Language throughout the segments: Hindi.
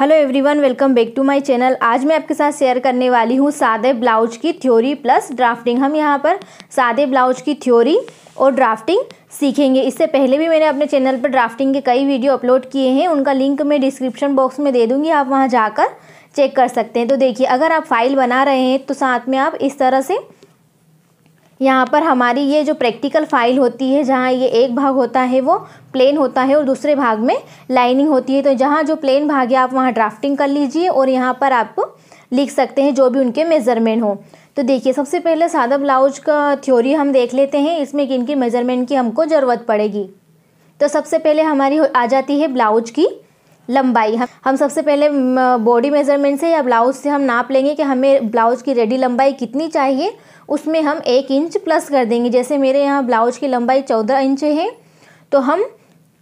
hello everyone welcome back to my channel आज मैं आपके साथ शेयर करने वाली हूँ सादे ब्लाउज की थ्योरी प्लस ड्राफ्टिंग हम यहाँ पर सादे ब्लाउज की थ्योरी और ड्राफ्टिंग सीखेंगे इससे पहले भी मैंने अपने चैनल पर ड्राफ्टिंग के कई वीडियो अपलोड किए हैं उनका लिंक मैं डिस्क्रिप्शन बॉक्स में दे दूँगी आप वहाँ जाकर चेक कर सकते हैं तो देखिए अगर आप फाइल बना रहे हैं तो साथ में आप इस तरह से यहाँ पर हमारी ये जो प्रैक्टिकल फाइल होती है जहाँ ये एक भाग होता है वो प्लेन होता है और दूसरे भाग में लाइनिंग होती है तो जहाँ जो प्लेन भाग है आप वहाँ ड्राफ्टिंग कर लीजिए और यहाँ पर आप लिख सकते हैं जो भी उनके मेज़रमेंट हो तो देखिए सबसे पहले सादा ब्लाउज का थ्योरी हम देख लेते हैं इसमें किन की मेज़रमेंट की हमको ज़रूरत पड़ेगी तो सबसे पहले हमारी आ जाती है ब्लाउज की लंबाई हम हम सबसे पहले बॉडी मेजरमेंट से या ब्लाउज से हम नाप लेंगे कि हमें ब्लाउज की रेडी लंबाई कितनी चाहिए उसमें हम एक इंच प्लस कर देंगे जैसे मेरे यहाँ ब्लाउज की लंबाई चौदह इंच है तो हम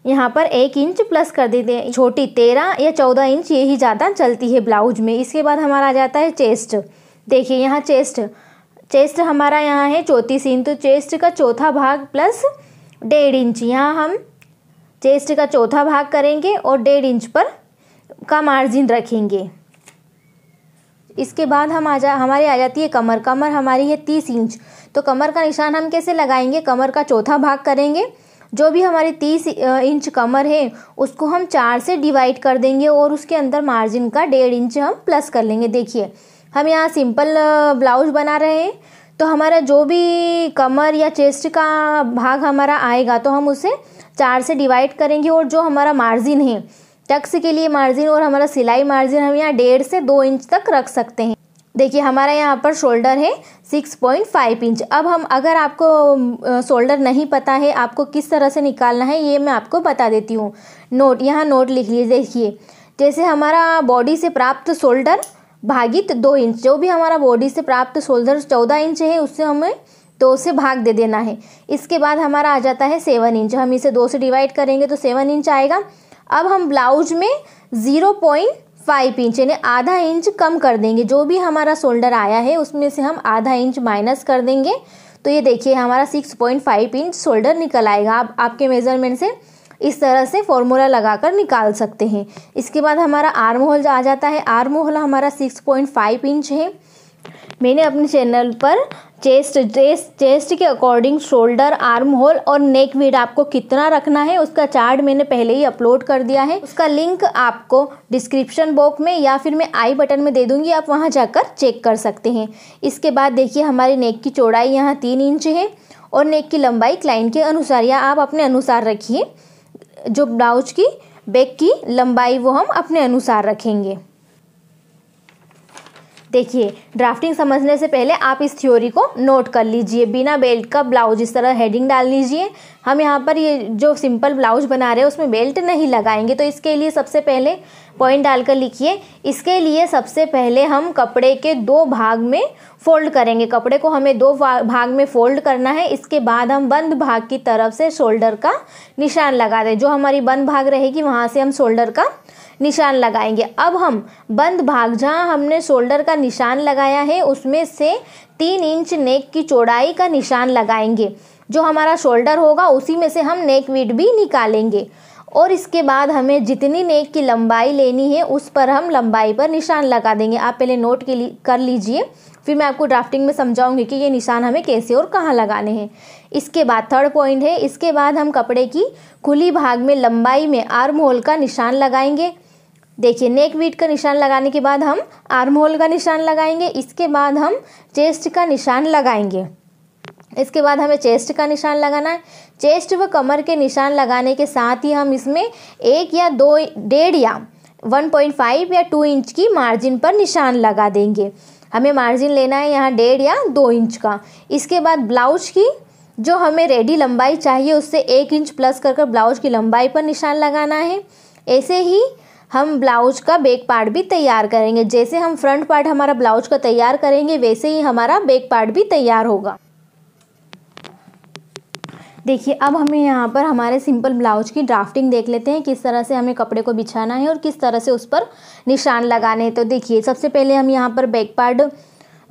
यहाँ पर एक इंच प्लस कर देते हैं छोटी तेरह या चौदह इंच यही ज़्यादा चलती है ब्लाउज में इसके बाद हमारा आ जाता है चेस्ट देखिए यहाँ चेस्ट चेस्ट हमारा यहाँ है चौंतीस इंच तो चेस्ट का चौथा भाग प्लस डेढ़ इंच यहाँ हम चेस्ट का चौथा भाग करेंगे और डेढ़ इंच पर का मार्जिन रखेंगे इसके बाद हम आ जा हमारी आ जाती है कमर कमर हमारी है तीस इंच तो कमर का निशान हम कैसे लगाएंगे कमर का चौथा भाग करेंगे जो भी हमारी तीस इंच कमर है उसको हम चार से डिवाइड कर देंगे और उसके अंदर मार्जिन का डेढ़ इंच हम प्लस कर लेंगे देखिए हम यहाँ सिंपल ब्लाउज बना रहे हैं तो हमारा जो भी कमर या चेस्ट का भाग हमारा आएगा तो हम उसे चार से डिवाइड करेंगे और जो हमारा मार्जिन है टक्स के लिए मार्जिन और हमारा सिलाई मार्जिन हम यहाँ डेढ़ से दो इंच तक रख सकते हैं देखिए हमारा यहाँ पर शोल्डर है सिक्स पॉइंट फाइव इंच अब हम अगर आपको शोल्डर नहीं पता है आपको किस तरह से निकालना है ये मैं आपको बता देती हूँ नोट यहाँ नोट लिख लीजिए देखिए जैसे हमारा बॉडी से प्राप्त शोल्डर भागित दो इंच जो भी हमारा बॉडी से प्राप्त शोल्डर चौदह इंच है उससे हमें तो उसे भाग दे देना है इसके बाद हमारा आ जाता है सेवन इंच हम इसे दो से डिवाइड करेंगे तो सेवन इंच आएगा अब हम ब्लाउज में ज़ीरो पॉइंट फाइव इंच यानी आधा इंच कम कर देंगे जो भी हमारा शोल्डर आया है उसमें से हम आधा इंच माइनस कर देंगे तो ये देखिए हमारा six point five inch shoulder निकल आएगा आप आपके मेज़रमेंट से इस तरह से फॉर्मूला लगाकर निकाल सकते हैं इसके बाद हमारा आर्म होल आ जाता है आर्म होल हमारा सिक्स पॉइंट फाइव इंच है मैंने अपने चैनल पर चेस्ट चेस्ट चेस्ट के अकॉर्डिंग शोल्डर आर्म होल और नेक वीड आपको कितना रखना है उसका चार्ट मैंने पहले ही अपलोड कर दिया है उसका लिंक आपको डिस्क्रिप्शन बॉक्स में या फिर मैं आई बटन में दे दूंगी आप वहां जाकर चेक कर सकते हैं इसके बाद देखिए हमारी नेक की चौड़ाई यहाँ तीन इंच है और नेक की लंबाई क्लाइंट के अनुसार या आप अपने अनुसार रखिए जो ब्लाउज की बैक की लंबाई वो हम अपने अनुसार रखेंगे देखिए ड्राफ्टिंग समझने से पहले आप इस थ्योरी को नोट कर लीजिए बिना बेल्ट का ब्लाउज इस तरह हेडिंग डाल लीजिए हम यहाँ पर ये जो सिंपल ब्लाउज बना रहे हैं उसमें बेल्ट नहीं लगाएंगे तो इसके लिए सबसे पहले पॉइंट डालकर लिखिए इसके लिए सबसे पहले हम कपड़े के दो भाग में फोल्ड करेंगे कपड़े को हमें दो भाग में फोल्ड करना है इसके बाद हम बंद भाग की तरफ से शोल्डर का निशान लगा दें जो हमारी बंद भाग रहेगी वहाँ से हम शोल्डर का निशान लगाएंगे अब हम बंद भाग जहाँ हमने शोल्डर का निशान लगाया है उसमें से तीन इंच नेक की चौड़ाई का निशान लगाएंगे जो हमारा शोल्डर होगा उसी में से हम नेक वीड भी निकालेंगे और इसके बाद हमें जितनी नेक की लंबाई लेनी है उस पर हम लंबाई पर निशान लगा देंगे आप पहले नोट के लिए कर लीजिए फिर मैं आपको ड्राफ्टिंग में समझाऊंगी कि ये निशान हमें कैसे और कहाँ लगाने हैं इसके बाद थर्ड पॉइंट है इसके बाद हम कपड़े की खुली भाग में लंबाई में आर्म होल का निशान लगाएंगे देखिए नेक बीट का निशान लगाने के बाद हम आर्म होल का निशान लगाएंगे इसके बाद हम चेस्ट का निशान लगाएंगे इसके बाद हमें चेस्ट का निशान लगाना है चेस्ट व कमर के निशान लगाने के साथ ही हम इसमें एक या दो डेढ़ या वन पॉइंट फाइव या टू इंच की मार्जिन पर निशान लगा देंगे हमें मार्जिन लेना है यहाँ डेढ़ या दो इंच का इसके बाद ब्लाउज की जो हमें रेडी लंबाई चाहिए उससे एक इंच प्लस कर कर ब्लाउज की लंबाई पर निशान लगाना है ऐसे ही हम ब्लाउज का बेक पार्ट भी तैयार करेंगे जैसे हम फ्रंट पार्ट हमारा ब्लाउज का तैयार करेंगे वैसे ही हमारा बेक पार्ट भी तैयार होगा देखिए अब हमें यहाँ पर हमारे सिंपल ब्लाउज की ड्राफ्टिंग देख लेते हैं किस तरह से हमें कपड़े को बिछाना है और किस तरह से उस पर निशान लगाने हैं तो देखिए सबसे पहले हम यहाँ पर बैक पार्ट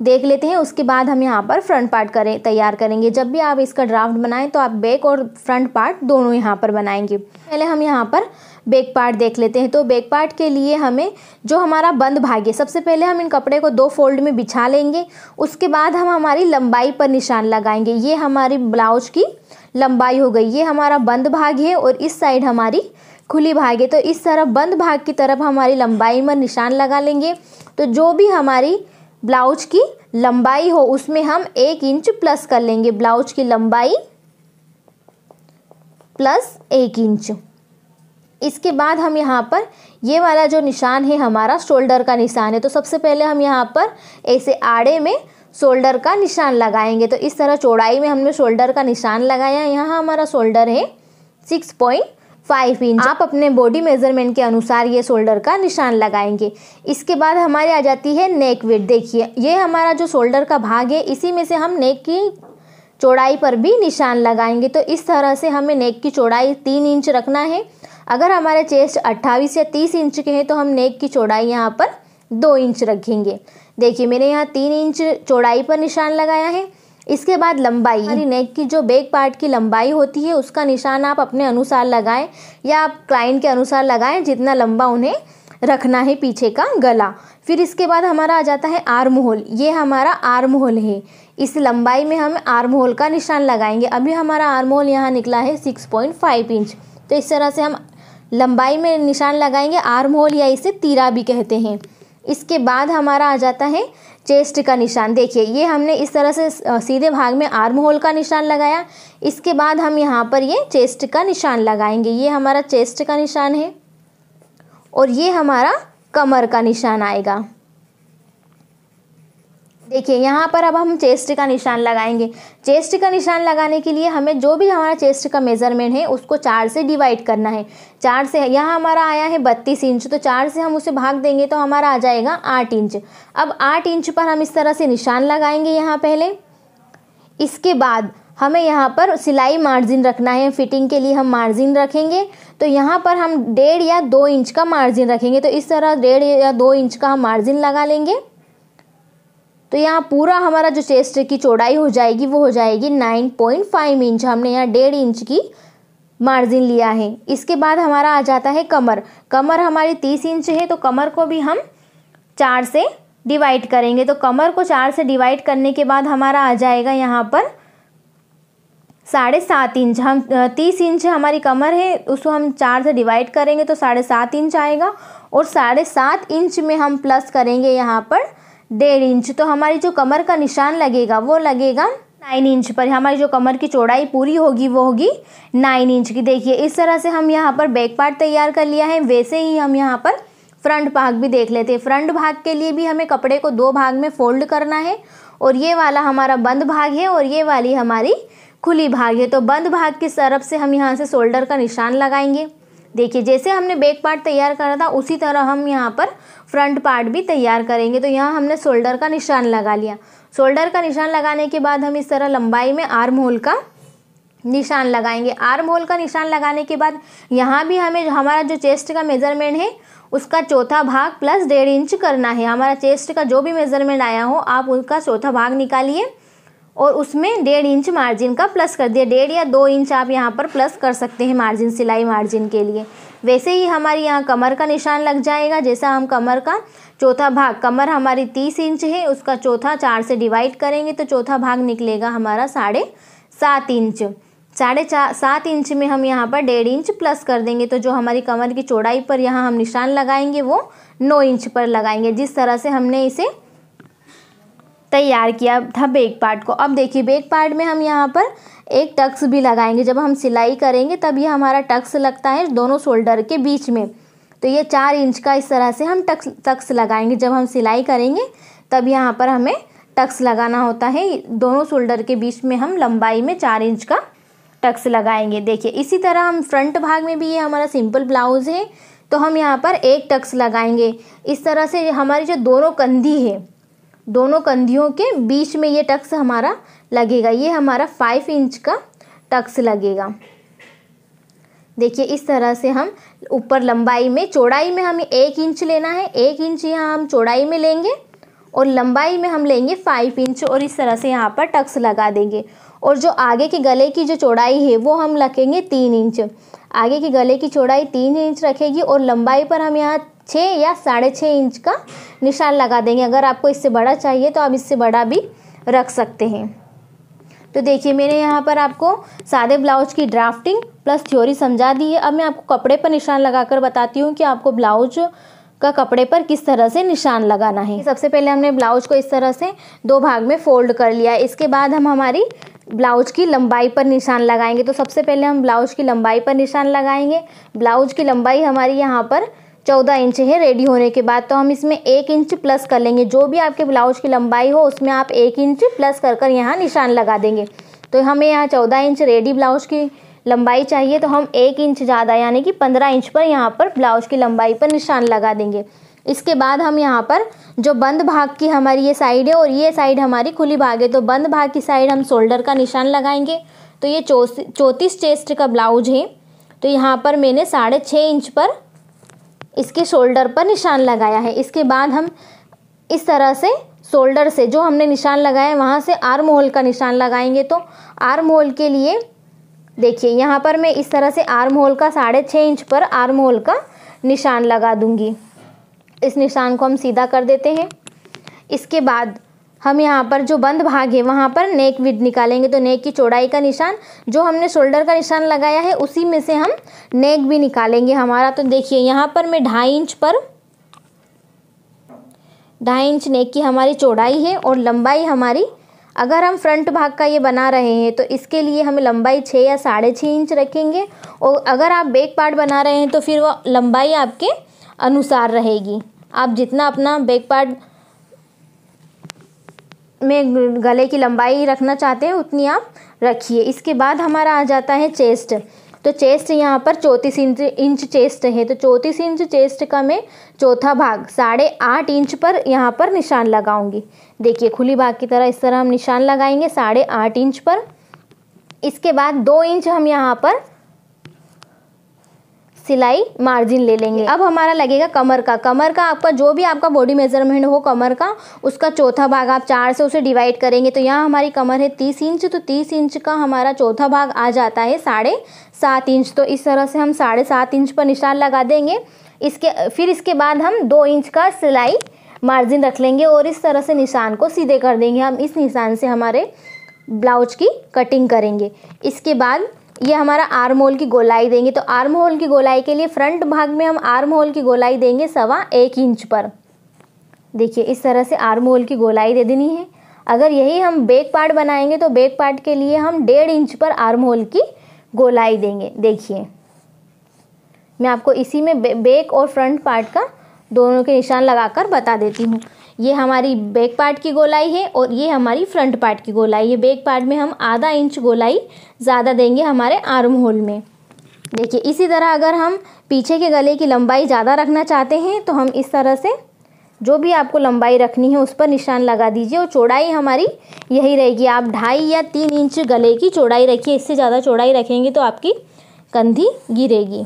देख लेते हैं उसके बाद हम यहाँ पर फ्रंट पार्ट करें तैयार करेंगे जब भी आप इसका ड्राफ्ट बनाएं तो आप बैक और फ्रंट पार्ट दोनों यहाँ पर बनाएंगे पहले हम यहाँ पर बैक पार्ट देख लेते हैं तो बैक पार्ट के लिए हमें जो हमारा बंद भाग है सबसे पहले हम इन कपड़े को दो फोल्ड में बिछा लेंगे उसके बाद हम हमारी लंबाई पर निशान लगाएंगे ये हमारी ब्लाउज की लंबाई हो गई ये हमारा बंद भाग है और इस साइड हमारी खुली भाग है तो इस तरह बंद भाग की तरफ हमारी लंबाई में निशान लगा लेंगे तो जो भी हमारी ब्लाउज की लंबाई हो उसमें हम एक इंच प्लस कर लेंगे ब्लाउज की लंबाई प्लस एक इंच इसके बाद हम यहाँ पर ये वाला जो निशान है हमारा शोल्डर का निशान है तो सबसे पहले हम यहाँ पर ऐसे आड़े में शोल्डर का निशान लगाएंगे तो इस तरह चौड़ाई में हमने शोल्डर का निशान लगाया यहाँ हमारा शोल्डर है सिक्स पॉइंट फाइव इंच आप अपने बॉडी मेजरमेंट के अनुसार ये शोल्डर का निशान लगाएंगे इसके बाद हमारी आ जाती है नेक वेट देखिए ये हमारा जो शोल्डर का भाग है इसी में से हम नेक की चौड़ाई पर भी निशान लगाएंगे तो इस तरह से हमें नेक की चौड़ाई तीन इंच रखना है अगर हमारे चेस्ट अट्ठाईस या तीस इंच के हैं तो हम नेक की चौड़ाई यहाँ पर दो इंच रखेंगे देखिए मैंने यहाँ तीन इंच चौड़ाई पर निशान लगाया है इसके बाद लंबाई हमारी नेक की जो बैक पार्ट की लंबाई होती है उसका निशान आप अपने अनुसार लगाएं या आप क्लाइंट के अनुसार लगाएं जितना लंबा उन्हें रखना है पीछे का गला फिर इसके बाद हमारा आ जाता है आर्म होल ये हमारा आर्म होल है इस लंबाई में हम आर्म होल का निशान लगाएंगे अभी हमारा आर्म होल यहाँ निकला है सिक्स पॉइंट फाइव इंच तो इस तरह से हम लंबाई में निशान लगाएंगे आर्म होल या इसे तीरा भी कहते हैं इसके बाद हमारा आ जाता है चेस्ट का निशान देखिए ये हमने इस तरह से सीधे भाग में आर्म होल का निशान लगाया इसके बाद हम यहाँ पर ये चेस्ट का निशान लगाएंगे ये हमारा चेस्ट का निशान है और ये हमारा कमर का निशान आएगा देखिए यहाँ पर अब हम चेस्ट का निशान लगाएंगे चेस्ट का निशान लगाने के लिए हमें जो भी हमारा चेस्ट का मेज़रमेंट है उसको चार से डिवाइड करना है चार से यहाँ हमारा आया है बत्तीस इंच तो चार से हम उसे भाग देंगे तो हमारा आ जाएगा आठ इंच अब आठ इंच पर हम इस तरह से निशान लगाएंगे यहाँ पहले इसके बाद हमें यहाँ पर सिलाई मार्जिन रखना है फिटिंग के लिए हम मार्जिन रखेंगे तो यहाँ पर हम डेढ़ या दो इंच का मार्जिन रखेंगे तो इस तरह डेढ़ या दो इंच का हम मार्जिन लगा लेंगे तो यहाँ पूरा हमारा जो चेस्ट की चौड़ाई हो जाएगी वो हो जाएगी नाइन पॉइंट फाइव इंच हमने यहाँ डेढ़ इंच की मार्जिन लिया है इसके बाद हमारा आ जाता है कमर कमर हमारी तीस इंच है तो कमर को भी हम चार से डिवाइड करेंगे तो कमर को चार से डिवाइड करने के बाद हमारा आ जाएगा यहाँ पर साढ़े सात इंच हम तीस इंच हमारी कमर है उसको हम चार से डिवाइड करेंगे तो साढ़े सात इंच आएगा और साढ़े सात इंच में हम प्लस करेंगे यहाँ पर डेढ़ इंच तो हमारी जो कमर का निशान लगेगा वो लगेगा नाइन इंच पर हमारी जो कमर की चौड़ाई पूरी होगी वो होगी नाइन इंच की देखिए इस तरह से हम यहाँ पर बैक पार्ट तैयार कर लिया है वैसे ही हम यहाँ पर फ्रंट भाग भी देख लेते हैं फ्रंट भाग के लिए भी हमें कपड़े को दो भाग में फोल्ड करना है और ये वाला हमारा बंद भाग है और ये वाली हमारी खुली भाग है तो बंद भाग की तरफ से हम यहाँ से शोल्डर का निशान लगाएंगे देखिए जैसे हमने बैक पार्ट तैयार करा था उसी तरह हम यहाँ पर फ्रंट पार्ट भी तैयार करेंगे तो यहाँ हमने शोल्डर का निशान लगा लिया शोल्डर का निशान लगाने के बाद हम इस तरह लंबाई में आर्म होल का निशान लगाएंगे आर्म होल का निशान लगाने के बाद यहाँ भी हमें हमारा जो चेस्ट का मेजरमेंट है उसका चौथा भाग प्लस डेढ़ इंच करना है हमारा चेस्ट का जो भी मेजरमेंट आया हो आप उसका चौथा भाग निकालिए और उसमें डेढ़ इंच मार्जिन का प्लस कर दिया डेढ़ या दो इंच आप यहाँ पर प्लस कर सकते हैं मार्जिन सिलाई मार्जिन के लिए वैसे ही हमारे यहाँ कमर का निशान लग जाएगा जैसा हम कमर का चौथा भाग कमर हमारी तीस इंच है उसका चौथा चार से डिवाइड करेंगे तो चौथा भाग निकलेगा हमारा साढ़े सात इंच साढ़े चार सात इंच में हम यहाँ पर डेढ़ इंच प्लस कर देंगे तो जो हमारी कमर की चौड़ाई पर यहाँ हम निशान लगाएंगे वो नौ इंच पर लगाएंगे जिस तरह से हमने इसे तैयार किया था बेक पार्ट को अब देखिए बेक पार्ट में हम यहाँ पर एक टक्स भी लगाएंगे जब हम सिलाई करेंगे तब ये हमारा टक्स लगता है दोनों शोल्डर के बीच में तो ये चार इंच का इस तरह से हम टक्स टक्स लगाएंगे जब हम सिलाई करेंगे तब यहाँ पर हमें टक्स लगाना होता है दोनों शोल्डर के बीच में हम लंबाई में चार इंच का टक्स लगाएंगे देखिए इसी तरह हम फ्रंट भाग में भी ये हमारा सिंपल ब्लाउज़ है तो हम यहाँ पर एक टक्स लगाएंगे इस तरह से हमारी जो दोनों कंधी है दोनों कंधियों के बीच में ये टक्स हमारा लगेगा ये हमारा फाइव इंच का टक्स लगेगा देखिए इस तरह से हम ऊपर लंबाई में चौड़ाई में हमें एक इंच लेना है एक इंच यहाँ हम चौड़ाई में लेंगे और लंबाई में हम लेंगे फाइव इंच और इस तरह से यहाँ पर टक्स लगा देंगे और जो आगे के गले की जो चौड़ाई है वो हम रखेंगे तीन इंच आगे के गले की चौड़ाई तीन इंच रखेगी और लंबाई पर हम यहाँ छः या साढ़े छः इंच का निशान लगा देंगे अगर आपको इससे बड़ा चाहिए तो आप इससे बड़ा भी रख सकते हैं तो देखिए मैंने यहाँ पर आपको सादे ब्लाउज की ड्राफ्टिंग प्लस थ्योरी समझा दी है अब मैं आपको कपड़े पर निशान लगाकर बताती हूँ कि आपको ब्लाउज का कपड़े पर किस तरह से निशान लगाना है सबसे पहले हमने ब्लाउज को इस तरह से दो भाग में फोल्ड कर लिया इसके बाद हम हमारी ब्लाउज की लंबाई पर निशान लगाएंगे तो सबसे पहले हम ब्लाउज की लंबाई पर निशान लगाएंगे ब्लाउज की लंबाई हमारी यहाँ पर चौदह इंच है रेडी होने के बाद तो हम इसमें एक इंच प्लस कर लेंगे जो भी आपके ब्लाउज की लंबाई हो उसमें आप एक इंच प्लस कर कर यहाँ निशान लगा देंगे तो हमें यहाँ चौदह इंच रेडी ब्लाउज की लंबाई चाहिए तो हम एक इंच ज़्यादा यानी कि पंद्रह इंच पर यहाँ पर ब्लाउज की लंबाई पर निशान लगा देंगे इसके बाद हम यहाँ पर जो बंद भाग की हमारी ये साइड है और ये साइड हमारी खुली भाग है तो बंद भाग की साइड हम शोल्डर का निशान लगाएंगे तो ये चौ चौंतीस चेस्ट का ब्लाउज है तो यहाँ पर मैंने साढ़े छः इंच पर इसके शोल्डर पर निशान लगाया है इसके बाद हम इस तरह से शोल्डर से जो हमने निशान लगाया है वहाँ से आर्म होल का निशान लगाएंगे तो आर्म होल के लिए देखिए यहाँ पर मैं इस तरह से आर्म होल का साढ़े छः इंच पर आर्म होल का निशान लगा दूँगी इस निशान को हम सीधा कर देते हैं इसके बाद हम यहाँ पर जो बंद भाग है वहाँ पर नेक विड निकालेंगे तो नेक की चौड़ाई का निशान जो हमने शोल्डर का निशान लगाया है उसी में से हम नेक भी निकालेंगे हमारा तो देखिए यहाँ पर मैं ढाई इंच पर ढाई इंच नेक की हमारी चौड़ाई है और लंबाई हमारी अगर हम फ्रंट भाग का ये बना रहे हैं तो इसके लिए हम लंबाई छः या साढ़े छः इंच रखेंगे और अगर आप बैक पार्ट बना रहे हैं तो फिर वो लंबाई आपके अनुसार रहेगी आप जितना अपना बैक पार्ट में गले की लंबाई रखना चाहते हैं उतनी आप रखिए इसके बाद हमारा आ जाता है चेस्ट तो चेस्ट यहाँ पर चौंतीस इंच इंच चेस्ट है तो चौंतीस इंच चेस्ट का मैं चौथा भाग साढ़े आठ इंच पर यहाँ पर निशान लगाऊंगी देखिए खुली भाग की तरह इस तरह हम निशान लगाएंगे साढ़े आठ इंच पर इसके बाद दो इंच हम यहाँ पर सिलाई मार्जिन ले लेंगे अब हमारा लगेगा कमर का कमर का आपका जो भी आपका बॉडी मेजरमेंट हो कमर का उसका चौथा भाग आप चार से उसे डिवाइड करेंगे तो यहाँ हमारी कमर है तीस इंच तो तीस इंच का हमारा चौथा भाग आ जाता है साढ़े सात इंच तो इस तरह से हम साढ़े सात इंच पर निशान लगा देंगे इसके फिर इसके बाद हम दो इंच का सिलाई मार्जिन रख लेंगे और इस तरह से निशान को सीधे कर देंगे हम इस निशान से हमारे ब्लाउज की कटिंग करेंगे इसके बाद ये हमारा आर्म होल की गोलाई देंगे तो आर्म होल की गोलाई के लिए फ्रंट भाग में हम आर्म होल की गोलाई देंगे सवा एक इंच पर देखिए इस तरह से आर्म होल की गोलाई दे देनी है अगर यही हम बेक पार्ट बनाएंगे तो बेक पार्ट के लिए हम डेढ़ इंच पर आर्म होल की गोलाई देंगे देखिए मैं आपको इसी में बेक और फ्रंट पार्ट का दोनों के निशान लगाकर बता देती हूँ ये हमारी बैक पार्ट की गोलाई है और ये हमारी फ्रंट पार्ट की गोलाई है बैक पार्ट में हम आधा इंच गोलाई ज़्यादा देंगे हमारे आर्म होल में देखिए इसी तरह अगर हम पीछे के गले की लंबाई ज़्यादा रखना चाहते हैं तो हम इस तरह से जो भी आपको लंबाई रखनी है उस पर निशान लगा दीजिए और चौड़ाई हमारी यही रहेगी आप ढाई या तीन इंच गले की चौड़ाई रखिए इससे ज़्यादा चौड़ाई रखेंगे तो आपकी कंधी गिरेगी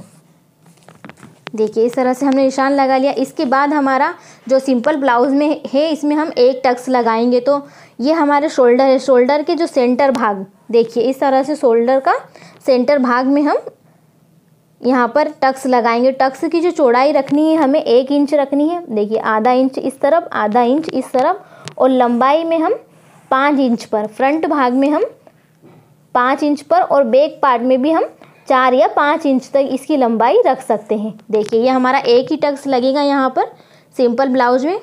देखिए इस तरह से हमने निशान लगा लिया इसके बाद हमारा जो सिंपल ब्लाउज़ में है इसमें हम एक टक्स लगाएंगे तो ये हमारे शोल्डर है शोल्डर के जो सेंटर भाग देखिए इस तरह से शोल्डर का सेंटर भाग में हम यहाँ पर टक्स लगाएंगे टक्स की जो चौड़ाई रखनी है हमें एक इंच रखनी है देखिए आधा इंच इस तरफ आधा इंच इस तरफ और लंबाई में हम पाँच इंच पर फ्रंट भाग में हम पाँच इंच पर और बैक पार्ट में भी हम चार या पाँच इंच तक इसकी लंबाई रख सकते हैं देखिए ये हमारा एक ही टक्स लगेगा यहाँ पर सिंपल ब्लाउज में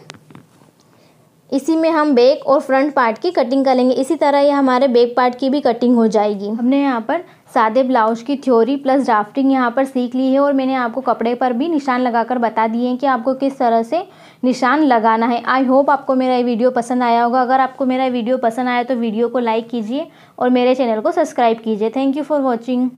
इसी में हम बैक और फ्रंट पार्ट की कटिंग करेंगे इसी तरह ये हमारे बैक पार्ट की भी कटिंग हो जाएगी हमने यहाँ पर सादे ब्लाउज की थ्योरी प्लस ड्राफ्टिंग यहाँ पर सीख ली है और मैंने आपको कपड़े पर भी निशान लगाकर बता दिए हैं कि आपको किस तरह से निशान लगाना है आई होप आपको मेरा ये वीडियो पसंद आया होगा अगर आपको मेरा वीडियो पसंद आया तो वीडियो को लाइक कीजिए और मेरे चैनल को सब्सक्राइब कीजिए थैंक यू फॉर वॉचिंग